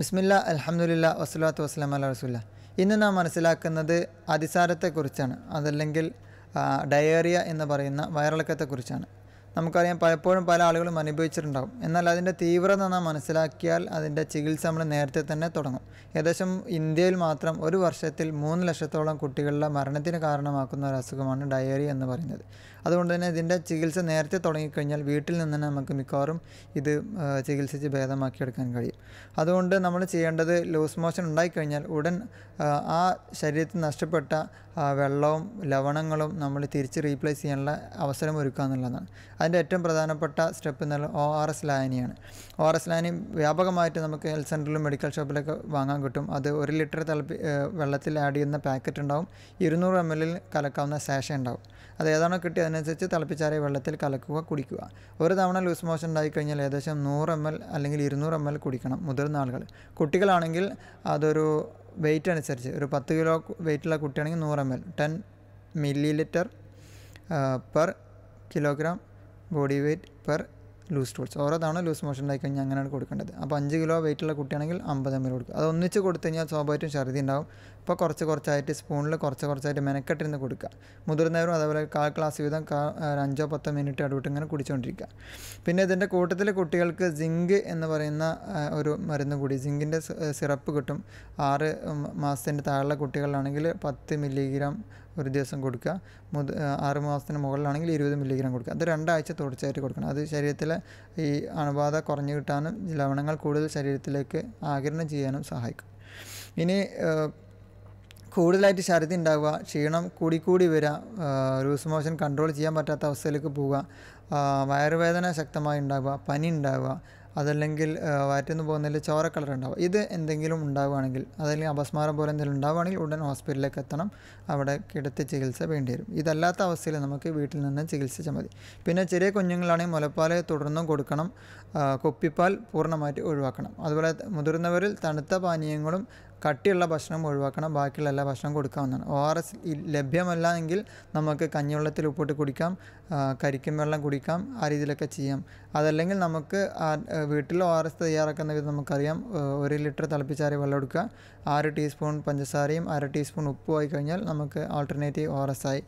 ബിസ്മില്ല അലഹമുല്ല വസ്ലാത്തു വസ്ലാം അല്ല റസൂല്ല ഇന്ന് നാം മനസ്സിലാക്കുന്നത് അതിസാരത്തെക്കുറിച്ചാണ് അതല്ലെങ്കിൽ ഡയേറിയ എന്ന് പറയുന്ന വയറിളക്കത്തെക്കുറിച്ചാണ് നമുക്കറിയാം പലപ്പോഴും പല ആളുകളും അനുഭവിച്ചിട്ടുണ്ടാകും എന്നാൽ അതിൻ്റെ തീവ്രത നാം മനസ്സിലാക്കിയാൽ അതിൻ്റെ ചികിത്സ നമ്മൾ നേരത്തെ തന്നെ തുടങ്ങും ഏകദേശം ഇന്ത്യയിൽ മാത്രം ഒരു വർഷത്തിൽ മൂന്ന് ലക്ഷത്തോളം കുട്ടികളുടെ മരണത്തിന് കാരണമാക്കുന്ന ഒരു അസുഖമാണ് ഡയറി എന്ന് പറയുന്നത് അതുകൊണ്ട് തന്നെ ഇതിൻ്റെ ചികിത്സ നേരത്തെ തുടങ്ങിക്കഴിഞ്ഞാൽ വീട്ടിൽ നിന്ന് തന്നെ നമുക്ക് മിക്കവാറും ഇത് ചികിത്സിച്ച് ഭേദമാക്കിയെടുക്കാൻ കഴിയും അതുകൊണ്ട് നമ്മൾ ചെയ്യേണ്ടത് ലൂസ് മോഷൻ ഉണ്ടായിക്കഴിഞ്ഞാൽ ഉടൻ ആ ശരീരത്തിൽ നഷ്ടപ്പെട്ട വെള്ളവും ലവണങ്ങളും നമ്മൾ തിരിച്ച് റീപ്ലേസ് ചെയ്യാനുള്ള അവസരം ഒരുക്കുക എന്നുള്ളതാണ് അതിൻ്റെ ഏറ്റവും പ്രധാനപ്പെട്ട സ്റ്റെപ്പ് എന്നുള്ള ഒ ആർ എസ് ലായനിയാണ് ഒ ആർ എസ് ലായനി വ്യാപകമായിട്ട് നമുക്ക് ഹെൽത്ത് സെൻറ്ററിലും മെഡിക്കൽ ഷോപ്പിലൊക്കെ വാങ്ങാൻ കിട്ടും അത് ഒരു ലിറ്റർ തിളപ്പി വെള്ളത്തിൽ ആഡ് ചെയ്യുന്ന പാക്കറ്റ് ഉണ്ടാവും ഇരുന്നൂറ് എം എല്ലിൽ കലക്കാവുന്ന ശേഷ ഉണ്ടാവും അത് ഏതാണോ കിട്ടിയ അതിനനുസരിച്ച് തിളപ്പിച്ചാറിയ വെള്ളത്തിൽ കലക്കുക കുടിക്കുക ഒരു തവണ ലൂസ് മോഷൻ ഉണ്ടായി കഴിഞ്ഞാൽ ഏകദേശം നൂറ് എം എൽ അല്ലെങ്കിൽ ഇരുന്നൂറ് എം എൽ കുടിക്കണം മുതിർന്ന ആളുകൾ കുട്ടികളാണെങ്കിൽ അതൊരു വെയിറ്റ് അനുസരിച്ച് ഒരു പത്ത് കിലോ വെയിറ്റുള്ള കുട്ടിയാണെങ്കിൽ നൂറ് M L ten millilitre per kilogram body weight per loose stools ഓരോ തവണ ലൂസ് മോഷൻ ആയി കഴിഞ്ഞാൽ അങ്ങനെയാണ് കൊടുക്കേണ്ടത് അപ്പോൾ അഞ്ച് കിലോ വെയിറ്റുള്ള കുട്ടിയാണെങ്കിൽ അമ്പത് എം എൽ കൊടുക്കുക അത് ഒന്നിച്ച് കൊടുത്തു കഴിഞ്ഞാൽ സ്വാഭാവികമായിട്ടും ഛർദി ഉണ്ടാവും അപ്പോൾ കുറച്ച് കുറച്ചായിട്ട് സ്പൂണിൽ കുറച്ച് കുറച്ചായിട്ട് മെനക്കെട്ടിരുന്ന് കൊടുക്കുക മുതിർന്നവരും അതേപോലെ കാൽ ക്ലാസ് വീതം അഞ്ചോ പത്തോ മിനിറ്റ് അടുവിട്ട് ഇങ്ങനെ കുടിച്ചുകൊണ്ടിരിക്കുക പിന്നെ ഇതിൻ്റെ കൂട്ടത്തിൽ കുട്ടികൾക്ക് സിങ്ക് എന്ന് പറയുന്ന ഒരു മരുന്ന് കൂടി സിങ്കിൻ്റെ സിറപ്പ് കിട്ടും ആറ് മാസത്തിൻ്റെ താഴെയുള്ള കുട്ടികളിലാണെങ്കിൽ പത്ത് മില്ലിഗ്രാം ഒരു ദിവസം കൊടുക്കുക മുത ആറ് മാസത്തിന് മുകളിലാണെങ്കിൽ ഇരുപത് മില്ലിഗ്രാം കൊടുക്കുക അത് രണ്ടാഴ്ച തുടർച്ചയായിട്ട് കൊടുക്കണം അത് ശരീരത്തിലെ ഈ അണുബാധ കുറഞ്ഞു കിട്ടാനും ലവണങ്ങൾ കൂടുതൽ ശരീരത്തിലേക്ക് ആകിരണം ചെയ്യാനും സഹായിക്കും ഇനി കൂടുതലായിട്ട് ഛർദി ഉണ്ടാവുക ക്ഷീണം കൂടിക്കൂടി വരിക ലൂസ് മോഷൻ കൺട്രോൾ ചെയ്യാൻ പറ്റാത്ത അവസ്ഥയിലേക്ക് പോവുക വയറുവേദന ശക്തമായി ഉണ്ടാവുക പനി ഉണ്ടാവുക അതല്ലെങ്കിൽ വയറ്റിന്ന് പോകുന്നതിൽ ചോര കളർ ഉണ്ടാവും ഇത് എന്തെങ്കിലും ഉണ്ടാവുകയാണെങ്കിൽ അതല്ലെങ്കിൽ അപസ്മാരം പോലെ എന്തെങ്കിലും ഉണ്ടാവുകയാണെങ്കിൽ ഉടൻ ഹോസ്പിറ്റലിലേക്ക് എത്തണം അവിടെ കിടത്തി ചികിത്സ വേണ്ടി വരും ഇതല്ലാത്ത അവസ്ഥയിൽ നമുക്ക് വീട്ടിൽ നിന്ന് ചികിത്സിച്ചാൽ മതി പിന്നെ ചെറിയ കുഞ്ഞുങ്ങളാണെങ്കിൽ മുലപ്പാൽ തുടർന്നും കൊടുക്കണം കുപ്പിപ്പാൽ പൂർണ്ണമായിട്ട് ഒഴിവാക്കണം അതുപോലെ മുതിർന്നവരിൽ തണുത്ത പാനീയങ്ങളും കട്ടിയുള്ള ഭക്ഷണം ഒഴിവാക്കണം ബാക്കിയുള്ള എല്ലാ ഭക്ഷണവും കൊടുക്കാവുന്നതാണ് ഒ ആർ എസ് ലഭ്യമല്ല എങ്കിൽ നമുക്ക് കഞ്ഞിവെള്ളത്തിൽ ഉപ്പിട്ട് കുടിക്കാം കരിക്കും വെള്ളം കുടിക്കാം ആ രീതിയിലൊക്കെ ചെയ്യാം അതല്ലെങ്കിൽ നമുക്ക് വീട്ടിൽ ഒ ആർ എസ് തയ്യാറാക്കുന്ന വിധം നമുക്കറിയാം ഒരു ലിറ്റർ തിളപ്പിച്ചാറി വെള്ളം എടുക്കുക ആറ് ടീസ്പൂൺ പഞ്ചസാരയും അര ടീസ്പൂൺ ആയി കഴിഞ്ഞാൽ നമുക്ക് ആൾട്ടർനേറ്റീവ് ഒ ആർ എസ് ആയി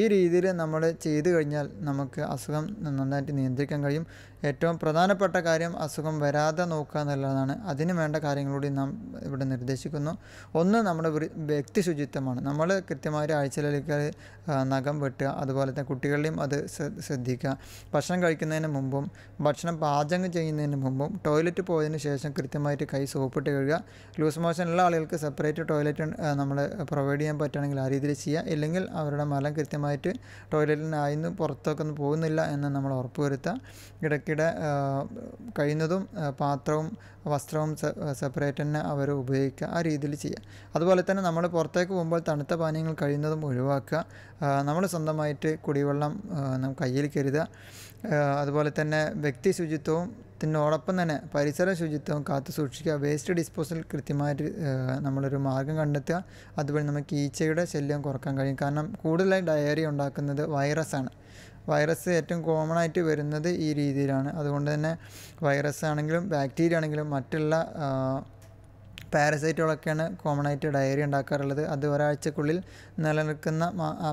ഈ രീതിയിൽ നമ്മൾ ചെയ്തു കഴിഞ്ഞാൽ നമുക്ക് അസുഖം നന്നായിട്ട് നിയന്ത്രിക്കാൻ കഴിയും ഏറ്റവും പ്രധാനപ്പെട്ട കാര്യം അസുഖം വരാതെ നോക്കുക എന്നുള്ളതാണ് അതിന് വേണ്ട കാര്യങ്ങളൂടി നാം ഇവിടെ നിർദ്ദേശിക്കുന്നു സഹായിക്കുന്നു ഒന്ന് നമ്മുടെ വ്യക്തി ശുചിത്വമാണ് നമ്മൾ കൃത്യമായ ആഴ്ചയിലേക്ക് നഖം വെട്ടുക അതുപോലെ തന്നെ കുട്ടികളുടെയും അത് ശ്രദ്ധിക്കുക ഭക്ഷണം കഴിക്കുന്നതിന് മുമ്പും ഭക്ഷണം പാചകം ചെയ്യുന്നതിന് മുമ്പും ടോയ്ലറ്റ് പോയതിന് ശേഷം കൃത്യമായിട്ട് കൈ സോപ്പിട്ട് കഴുകുക ലൂസ് മോഷൻ ഉള്ള ആളുകൾക്ക് സെപ്പറേറ്റ് ടോയ്ലറ്റ് നമ്മൾ പ്രൊവൈഡ് ചെയ്യാൻ പറ്റുകയാണെങ്കിൽ ആ രീതിയിൽ ചെയ്യുക ഇല്ലെങ്കിൽ അവരുടെ മലം കൃത്യമായിട്ട് ടോയ്ലറ്റിനായിരുന്നു പുറത്തൊക്കെ ഒന്നും പോകുന്നില്ല എന്ന് നമ്മൾ ഉറപ്പുവരുത്തുക ഇടയ്ക്കിടെ കഴിയുന്നതും പാത്രവും വസ്ത്രവും സെപ്പറേറ്റ് തന്നെ അവർ ഉപയോഗിക്കുക ആ രീതിയിൽ ചെയ്യുക അതുപോലെ തന്നെ നമ്മൾ പുറത്തേക്ക് പോകുമ്പോൾ തണുത്ത പാനീയങ്ങൾ കഴിയുന്നതും ഒഴിവാക്കുക നമ്മൾ സ്വന്തമായിട്ട് കുടിവെള്ളം നമുക്ക് കയ്യിൽ കരുതുക അതുപോലെ തന്നെ വ്യക്തി ശുചിത്വവും ത്തിനോടൊപ്പം തന്നെ പരിസര ശുചിത്വം കാത്തു സൂക്ഷിക്കുക വേസ്റ്റ് ഡിസ്പോസൽ കൃത്യമായിട്ട് നമ്മളൊരു മാർഗം കണ്ടെത്തുക അതുവഴി നമുക്ക് ഈച്ചയുടെ ശല്യം കുറക്കാൻ കഴിയും കാരണം കൂടുതലായി ഡയറി ഉണ്ടാക്കുന്നത് വൈറസാണ് വൈറസ് ഏറ്റവും കോമൺ ആയിട്ട് വരുന്നത് ഈ രീതിയിലാണ് അതുകൊണ്ട് തന്നെ വൈറസ് ആണെങ്കിലും ബാക്ടീരിയ ആണെങ്കിലും മറ്റുള്ള പാരസൈറ്റുകളൊക്കെയാണ് കോമൺ ആയിട്ട് ഡയറി ഉണ്ടാക്കാറുള്ളത് അത് ഒരാഴ്ചക്കുള്ളിൽ നിലനിൽക്കുന്ന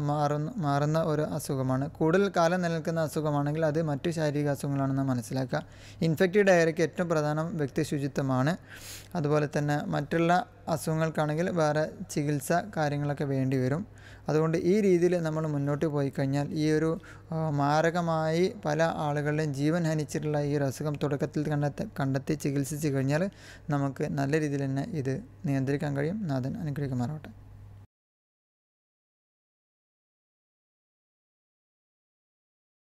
മാറുന്ന മാറുന്ന ഒരു അസുഖമാണ് കൂടുതൽ കാലം നിലനിൽക്കുന്ന അസുഖമാണെങ്കിൽ അത് മറ്റു ശാരീരിക അസുഖങ്ങളാണെന്ന് മനസ്സിലാക്കുക ഇൻഫെക്റ്റീവ് ഡയറിക്ക് ഏറ്റവും പ്രധാനം വ്യക്തി ശുചിത്വമാണ് അതുപോലെ തന്നെ മറ്റുള്ള അസുഖങ്ങൾക്കാണെങ്കിൽ വേറെ ചികിത്സ കാര്യങ്ങളൊക്കെ വേണ്ടി വരും അതുകൊണ്ട് ഈ രീതിയിൽ നമ്മൾ മുന്നോട്ട് പോയി കഴിഞ്ഞാൽ ഈ ഒരു മാരകമായി പല ആളുകളുടെയും ജീവൻ ഹനിച്ചിട്ടുള്ള ഈ ഒരു അസുഖം തുടക്കത്തിൽ കണ്ടെത്തി കണ്ടെത്തി ചികിത്സിച്ച് കഴിഞ്ഞാൽ നമുക്ക് നല്ല രീതിയിൽ തന്നെ ഇത് നിയന്ത്രിക്കാൻ കഴിയും നാഥൻ അനുഗ്രഹിക്കുമാറാവട്ടെ